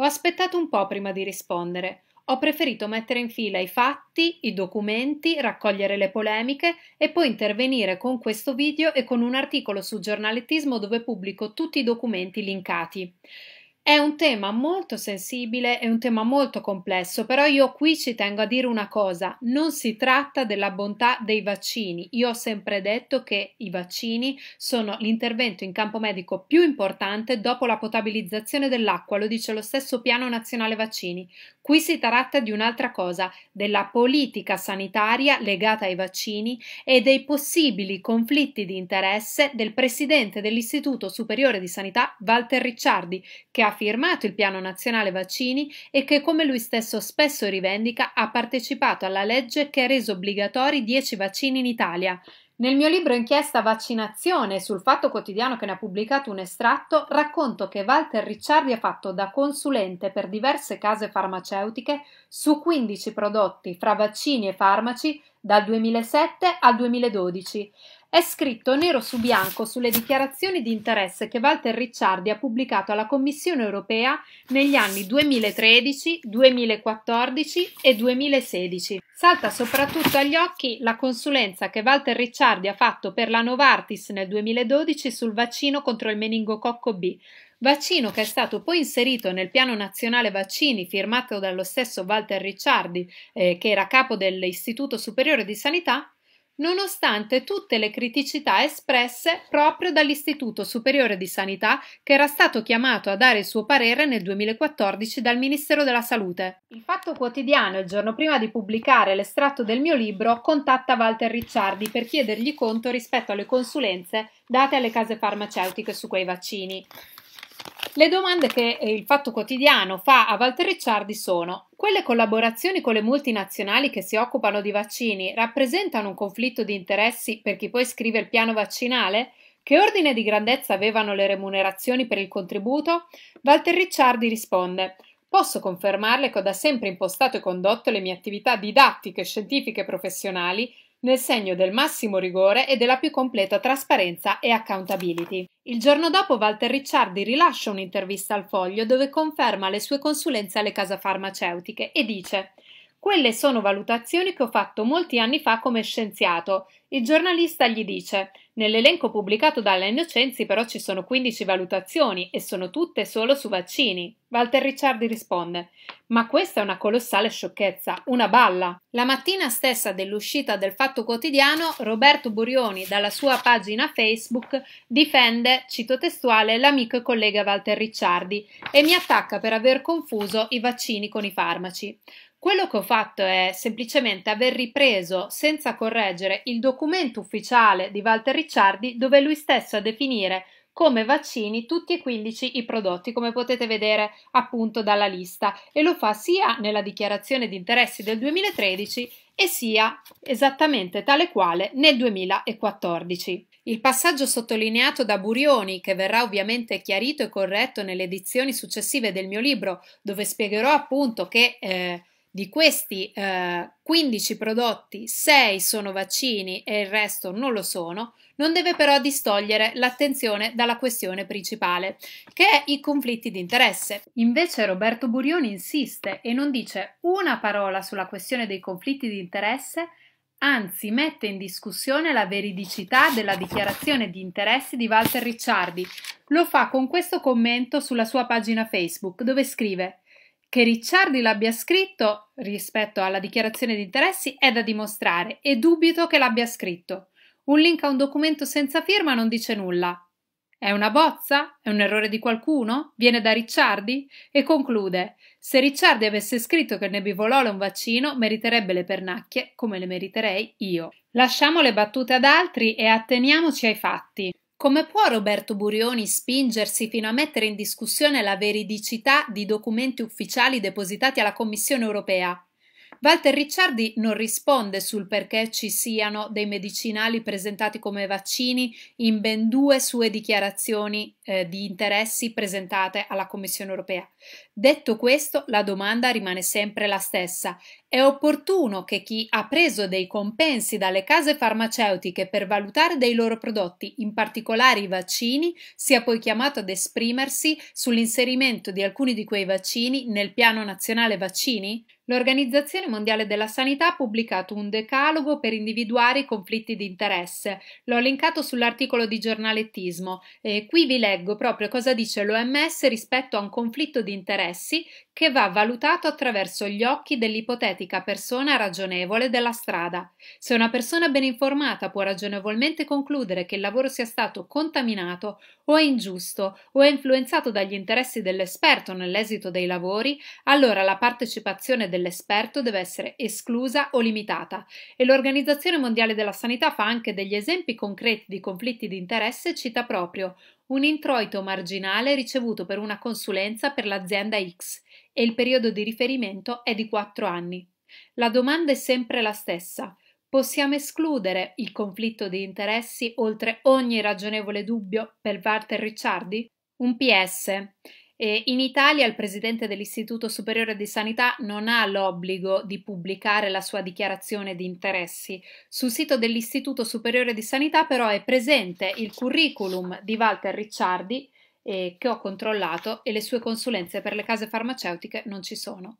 Ho aspettato un po' prima di rispondere. Ho preferito mettere in fila i fatti, i documenti, raccogliere le polemiche e poi intervenire con questo video e con un articolo su giornalettismo dove pubblico tutti i documenti linkati. È un tema molto sensibile, è un tema molto complesso, però io qui ci tengo a dire una cosa, non si tratta della bontà dei vaccini. Io ho sempre detto che i vaccini sono l'intervento in campo medico più importante dopo la potabilizzazione dell'acqua, lo dice lo stesso Piano Nazionale Vaccini. Qui si tratta di un'altra cosa, della politica sanitaria legata ai vaccini e dei possibili conflitti di interesse del presidente dell'Istituto Superiore di Sanità Walter Ricciardi, che ha firmato il Piano Nazionale Vaccini e che, come lui stesso spesso rivendica, ha partecipato alla legge che ha reso obbligatori 10 vaccini in Italia. Nel mio libro inchiesta Vaccinazione sul Fatto Quotidiano che ne ha pubblicato un estratto, racconto che Walter Ricciardi ha fatto da consulente per diverse case farmaceutiche su 15 prodotti fra vaccini e farmaci dal 2007 al 2012. È scritto nero su bianco sulle dichiarazioni di interesse che Walter Ricciardi ha pubblicato alla Commissione europea negli anni 2013, 2014 e 2016. Salta soprattutto agli occhi la consulenza che Walter Ricciardi ha fatto per la Novartis nel 2012 sul vaccino contro il meningococco B, vaccino che è stato poi inserito nel piano nazionale vaccini firmato dallo stesso Walter Ricciardi, eh, che era capo dell'Istituto Superiore di Sanità, nonostante tutte le criticità espresse proprio dall'Istituto Superiore di Sanità che era stato chiamato a dare il suo parere nel 2014 dal Ministero della Salute. Il Fatto Quotidiano, il giorno prima di pubblicare l'estratto del mio libro, contatta Walter Ricciardi per chiedergli conto rispetto alle consulenze date alle case farmaceutiche su quei vaccini. Le domande che il Fatto Quotidiano fa a Walter Ricciardi sono: quelle collaborazioni con le multinazionali che si occupano di vaccini rappresentano un conflitto di interessi per chi poi scrive il piano vaccinale? Che ordine di grandezza avevano le remunerazioni per il contributo? Walter Ricciardi risponde: Posso confermarle che ho da sempre impostato e condotto le mie attività didattiche, scientifiche e professionali nel segno del massimo rigore e della più completa trasparenza e accountability. Il giorno dopo Walter Ricciardi rilascia un'intervista al foglio dove conferma le sue consulenze alle case farmaceutiche e dice quelle sono valutazioni che ho fatto molti anni fa come scienziato. Il giornalista gli dice Nell'elenco pubblicato dalla Innocenzi però ci sono 15 valutazioni e sono tutte solo su vaccini. Walter Ricciardi risponde: Ma questa è una colossale sciocchezza, una balla. La mattina stessa dell'uscita del Fatto Quotidiano, Roberto Burioni, dalla sua pagina Facebook, difende, cito testuale, l'amico e collega Walter Ricciardi e mi attacca per aver confuso i vaccini con i farmaci. Quello che ho fatto è semplicemente aver ripreso, senza correggere, il documento ufficiale di Walter Ricciardi dove lui stesso a definire come vaccini tutti e 15 i prodotti, come potete vedere appunto dalla lista, e lo fa sia nella dichiarazione di interessi del 2013 e sia esattamente tale quale nel 2014. Il passaggio sottolineato da Burioni, che verrà ovviamente chiarito e corretto nelle edizioni successive del mio libro, dove spiegherò appunto che eh, di questi eh, 15 prodotti, 6 sono vaccini e il resto non lo sono, non deve però distogliere l'attenzione dalla questione principale, che è i conflitti di interesse. Invece Roberto Burioni insiste e non dice una parola sulla questione dei conflitti di interesse, anzi mette in discussione la veridicità della dichiarazione di interessi di Walter Ricciardi. Lo fa con questo commento sulla sua pagina Facebook, dove scrive che Ricciardi l'abbia scritto rispetto alla dichiarazione di interessi è da dimostrare e dubito che l'abbia scritto. Un link a un documento senza firma non dice nulla. È una bozza? È un errore di qualcuno? Viene da Ricciardi? E conclude: Se Ricciardi avesse scritto che Nebivolol è un vaccino, meriterebbe le pernacchie come le meriterei io. Lasciamo le battute ad altri e atteniamoci ai fatti. Come può Roberto Burioni spingersi fino a mettere in discussione la veridicità di documenti ufficiali depositati alla Commissione europea? Walter Ricciardi non risponde sul perché ci siano dei medicinali presentati come vaccini in ben due sue dichiarazioni eh, di interessi presentate alla Commissione europea. Detto questo, la domanda rimane sempre la stessa. È opportuno che chi ha preso dei compensi dalle case farmaceutiche per valutare dei loro prodotti, in particolare i vaccini, sia poi chiamato ad esprimersi sull'inserimento di alcuni di quei vaccini nel piano nazionale vaccini? L'Organizzazione Mondiale della Sanità ha pubblicato un decalogo per individuare i conflitti di interesse. L'ho linkato sull'articolo di giornalettismo e qui vi leggo proprio cosa dice l'OMS rispetto a un conflitto di interessi che va valutato attraverso gli occhi dell'ipotetica persona ragionevole della strada. Se una persona ben informata può ragionevolmente concludere che il lavoro sia stato contaminato o è ingiusto o è influenzato dagli interessi dell'esperto nell'esito dei lavori, allora la partecipazione dell'esperto deve essere esclusa o limitata e l'Organizzazione Mondiale della Sanità fa anche degli esempi concreti di conflitti di interesse e cita proprio un introito marginale ricevuto per una consulenza per l'azienda X e il periodo di riferimento è di 4 anni. La domanda è sempre la stessa. Possiamo escludere il conflitto di interessi oltre ogni ragionevole dubbio per Walter Ricciardi? Un PS in Italia il presidente dell'Istituto Superiore di Sanità non ha l'obbligo di pubblicare la sua dichiarazione di interessi. Sul sito dell'Istituto Superiore di Sanità però è presente il curriculum di Walter Ricciardi eh, che ho controllato e le sue consulenze per le case farmaceutiche non ci sono.